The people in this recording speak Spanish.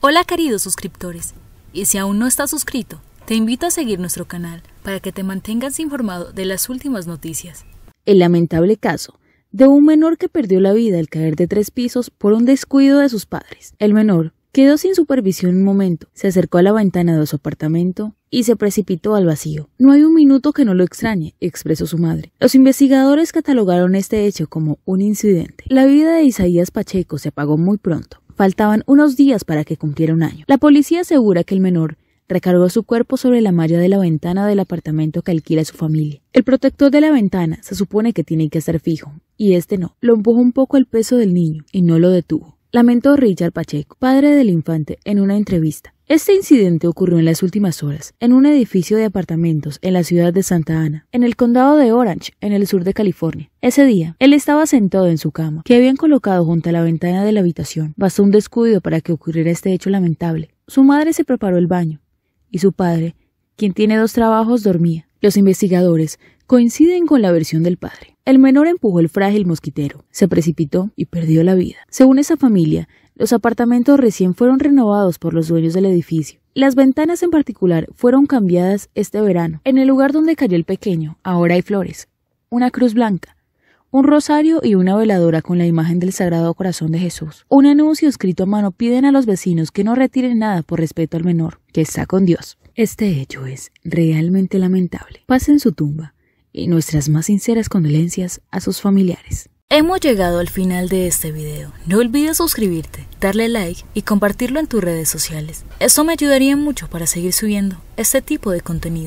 Hola queridos suscriptores, y si aún no estás suscrito, te invito a seguir nuestro canal para que te mantengas informado de las últimas noticias. El lamentable caso de un menor que perdió la vida al caer de tres pisos por un descuido de sus padres. El menor quedó sin supervisión un momento, se acercó a la ventana de su apartamento y se precipitó al vacío. No hay un minuto que no lo extrañe, expresó su madre. Los investigadores catalogaron este hecho como un incidente. La vida de Isaías Pacheco se apagó muy pronto Faltaban unos días para que cumpliera un año. La policía asegura que el menor recargó su cuerpo sobre la malla de la ventana del apartamento que alquila su familia. El protector de la ventana se supone que tiene que estar fijo, y este no. Lo empujó un poco el peso del niño y no lo detuvo lamentó Richard Pacheco, padre del infante, en una entrevista. Este incidente ocurrió en las últimas horas, en un edificio de apartamentos en la ciudad de Santa Ana, en el condado de Orange, en el sur de California. Ese día, él estaba sentado en su cama, que habían colocado junto a la ventana de la habitación. Bastó un descuido para que ocurriera este hecho lamentable. Su madre se preparó el baño, y su padre, quien tiene dos trabajos, dormía. Los investigadores coinciden con la versión del padre. El menor empujó el frágil mosquitero, se precipitó y perdió la vida. Según esa familia, los apartamentos recién fueron renovados por los dueños del edificio. Las ventanas en particular fueron cambiadas este verano. En el lugar donde cayó el pequeño, ahora hay flores, una cruz blanca, un rosario y una veladora con la imagen del Sagrado Corazón de Jesús. Un anuncio escrito a mano piden a los vecinos que no retiren nada por respeto al menor, que está con Dios. Este hecho es realmente lamentable. Pase en su tumba, y nuestras más sinceras condolencias a sus familiares. Hemos llegado al final de este video. No olvides suscribirte, darle like y compartirlo en tus redes sociales. Eso me ayudaría mucho para seguir subiendo este tipo de contenido.